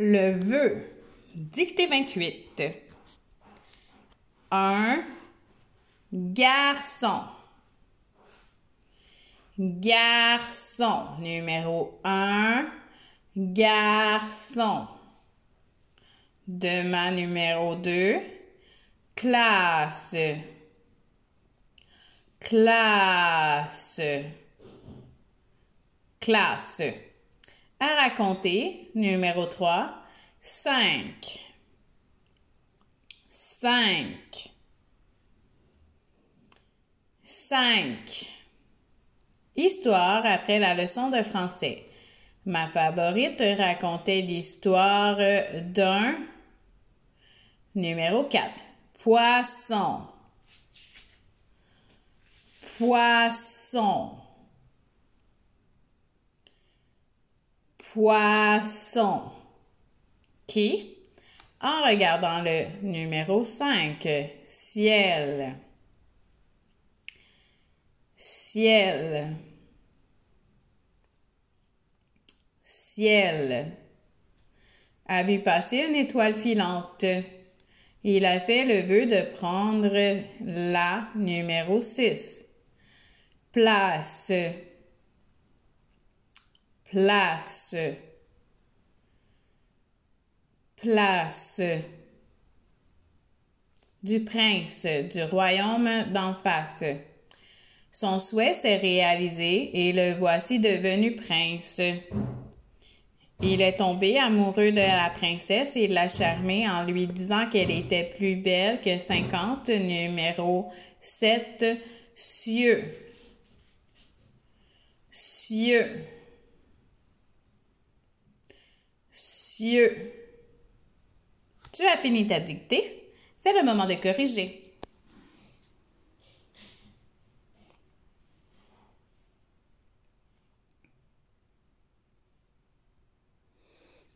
Le vœu. Dictée 28. Un garçon. Garçon. Numéro 1. Garçon. Demain, numéro 2. Classe. Classe. Classe à raconter, numéro 3, 5. 5. 5. Histoire après la leçon de français. Ma favorite racontait l'histoire d'un numéro 4. Poisson. Poisson. poisson qui, en regardant le numéro 5, ciel, ciel, ciel, a vu passer une étoile filante. Il a fait le vœu de prendre la numéro 6. Place, place place du prince du royaume d'en face. Son souhait s'est réalisé et le voici devenu prince. Il est tombé amoureux de la princesse et l'a charmée en lui disant qu'elle était plus belle que 50 numéro 7 cieux. Cieux. Dieu! Tu as fini ta dictée. C'est le moment de corriger.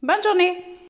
Bonne journée!